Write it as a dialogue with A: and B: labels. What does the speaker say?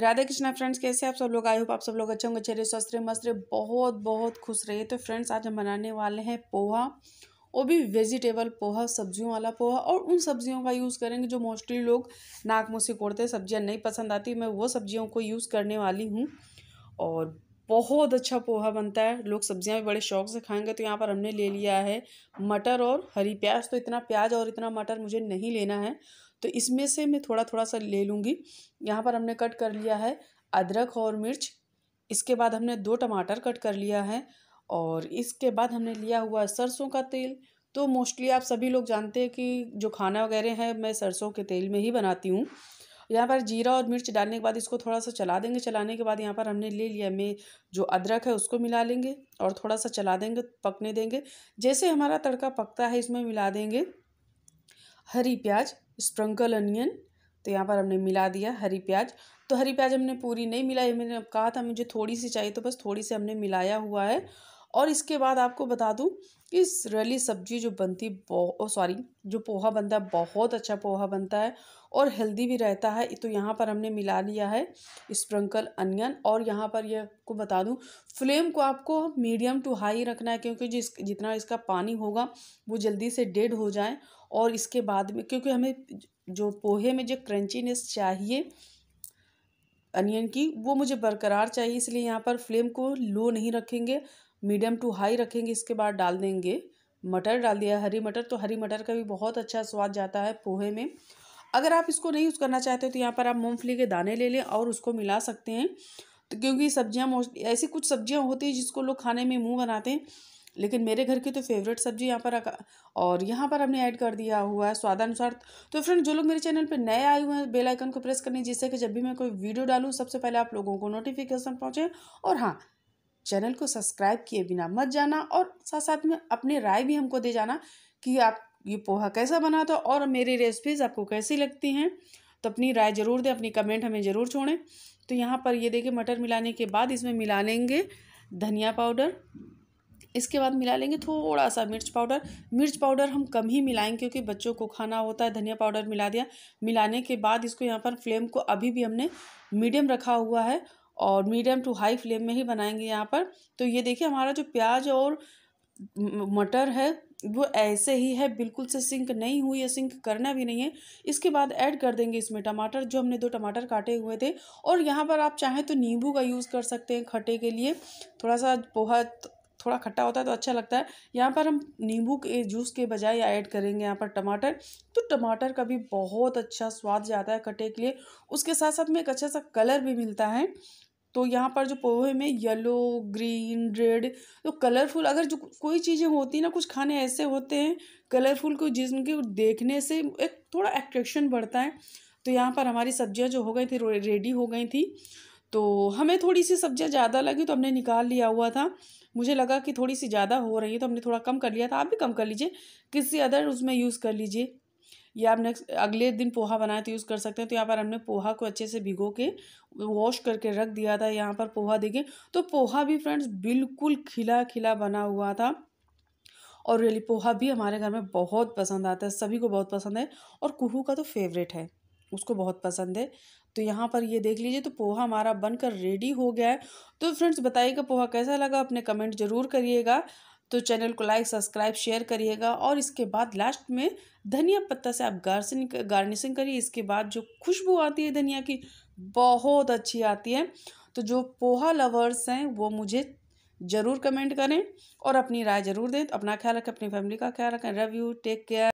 A: Radha Krishna friends कैसे आप सब लोग आए हो आप सब लोग अच्छे होंगे अच्छे रहे स्वस्थ रहे मस्त रहे बहुत बहुत खुश रहे तो फ्रेंड्स आज हम बनाने वाले हैं पोहा वो भी वेजिटेबल पोहा सब्जियों वाला पोहा और उन सब्जियों का यूज़ करेंगे जो मोस्टली लोग नाक मुँह से कोड़ते सब्जियाँ नहीं पसंद आती मैं वो सब्जियों को यूज़ करने वाली हूँ और बहुत अच्छा पोहा बनता है लोग सब्जियां भी बड़े शौक से खाएंगे तो यहाँ पर हमने ले लिया है मटर और हरी प्याज तो इतना प्याज और इतना मटर मुझे नहीं लेना है तो इसमें से मैं थोड़ा थोड़ा सा ले लूँगी यहाँ पर हमने कट कर लिया है अदरक और मिर्च इसके बाद हमने दो टमाटर कट कर लिया है और इसके बाद हमने लिया हुआ सरसों का तेल तो मोस्टली आप सभी लोग जानते हैं कि जो खाना वगैरह है मैं सरसों के तेल में ही बनाती हूँ यहाँ पर जीरा और मिर्च डालने के बाद इसको थोड़ा सा चला देंगे चलाने के बाद यहाँ पर हमने ले लिया में जो अदरक है उसको मिला लेंगे और थोड़ा सा चला देंगे पकने देंगे जैसे हमारा तड़का पकता है इसमें मिला देंगे हरी प्याज स्प्रंकल अनियन तो यहाँ पर हमने मिला दिया हरी प्याज तो हरी प्याज हमने पूरी नहीं मिलाई मैंने कहा था मुझे थोड़ी सी चाहिए तो बस थोड़ी सी हमने मिलाया हुआ है और इसके बाद आपको बता दूँ कि रली सब्जी जो बनती बहुत सॉरी जो पोहा बनता है बहुत अच्छा पोहा बनता है और हेल्दी भी रहता है तो यहाँ पर हमने मिला लिया है स्प्रिंकल अनियन और यहाँ पर ये आपको बता दूँ फ्लेम को आपको मीडियम टू हाई रखना है क्योंकि जिस जितना इसका पानी होगा वो जल्दी से डेड हो जाए और इसके बाद में क्योंकि हमें जो पोहे में जो क्रंचीनेस चाहिए अनियन की वो मुझे बरकरार चाहिए इसलिए यहाँ पर फ्लेम को लो नहीं रखेंगे मीडियम टू हाई रखेंगे इसके बाद डाल देंगे मटर डाल दिया हरी मटर तो हरी मटर का भी बहुत अच्छा स्वाद जाता है पोहे में अगर आप इसको नहीं यूज़ करना चाहते हो तो यहाँ पर आप मूँगफली के दाने ले लें और उसको मिला सकते हैं तो क्योंकि सब्जियाँ मोस्ट ऐसी कुछ सब्जियाँ होती हैं जिसको लोग खाने में मुँह बनाते हैं लेकिन मेरे घर की तो फेवरेट सब्जी यहाँ पर और यहाँ पर हमने ऐड कर दिया हुआ है स्वादानुसार तो फ्रेंड जो लोग मेरे चैनल पर नए आए हुए हैं बेल आइकन को प्रेस करनी जिससे कि जब भी मैं कोई वीडियो डालूँ सबसे पहले आप लोगों को नोटिफिकेशन पहुँचे और हाँ चैनल को सब्सक्राइब किए बिना मत जाना और साथ साथ में अपने राय भी हमको दे जाना कि आप ये पोहा कैसा बना था और मेरी रेसिपीज़ आपको कैसी लगती हैं तो अपनी राय ज़रूर दें अपनी कमेंट हमें ज़रूर छोड़ें तो यहाँ पर ये देखिए मटर मिलाने के बाद इसमें मिला लेंगे धनिया पाउडर इसके बाद मिला लेंगे थोड़ा सा मिर्च पाउडर मिर्च पाउडर हम कम ही मिलाएंगे क्योंकि बच्चों को खाना होता है धनिया पाउडर मिला दिया मिलाने के बाद इसको यहाँ पर फ्लेम को अभी भी हमने मीडियम रखा हुआ है और मीडियम टू हाई फ्लेम में ही बनाएंगे यहाँ पर तो ये देखिए हमारा जो प्याज और मटर है वो ऐसे ही है बिल्कुल से सिंक नहीं हुई है सिंक करना भी नहीं है इसके बाद ऐड कर देंगे इसमें टमाटर जो हमने दो टमाटर काटे हुए थे और यहाँ पर आप चाहें तो नींबू का यूज़ कर सकते हैं खट्टे के लिए थोड़ा सा पोहा थोड़ा खट्टा होता है तो अच्छा लगता है यहाँ पर हम नींबू के जूस के बजाय ऐड करेंगे यहाँ पर टमाटर तो टमाटर का भी बहुत अच्छा स्वाद जाता है खट्टे के लिए उसके साथ साथ में एक अच्छा सा कलर भी मिलता है तो यहाँ पर जो पोहे में येलो ग्रीन रेड तो कलरफुल अगर जो कोई चीज़ें होती हैं ना कुछ खाने ऐसे होते हैं कलरफुल को जिनके देखने से एक थोड़ा एट्रैक्शन बढ़ता है तो यहाँ पर हमारी सब्जियाँ जो हो गई थी रेडी हो गई थी तो हमें थोड़ी सी सब्जियाँ ज़्यादा लगी तो हमने निकाल लिया हुआ था मुझे लगा कि थोड़ी सी ज़्यादा हो रही है तो हमने थोड़ा कम कर लिया था आप भी कम कर लीजिए किसी अदर उसमें यूज़ कर लीजिए ये आप नेक्स्ट अगले दिन पोहा बनाए तो यूज़ कर सकते हैं तो यहाँ पर हमने पोहा को अच्छे से भिगो के वॉश करके रख दिया था यहाँ पर पोहा देखें तो पोहा भी फ्रेंड्स बिल्कुल खिला खिला बना हुआ था और रियली पोहा भी हमारे घर में बहुत पसंद आता है सभी को बहुत पसंद है और कुहू का तो फेवरेट है उसको बहुत पसंद है तो यहाँ पर ये देख लीजिए तो पोहा हमारा बनकर रेडी हो गया है तो फ्रेंड्स बताइएगा पोहा कैसा लगा अपने कमेंट ज़रूर करिएगा तो चैनल को लाइक सब्सक्राइब शेयर करिएगा और इसके बाद लास्ट में धनिया पत्ता से आप गार्सनिंग गार्निशिंग करिए इसके बाद जो खुशबू आती है धनिया की बहुत अच्छी आती है तो जो पोहा लवर्स हैं वो मुझे ज़रूर कमेंट करें और अपनी राय ज़रूर दें तो अपना ख्याल रखें अपनी फैमिली का ख्याल रखें रव यू टेक केयर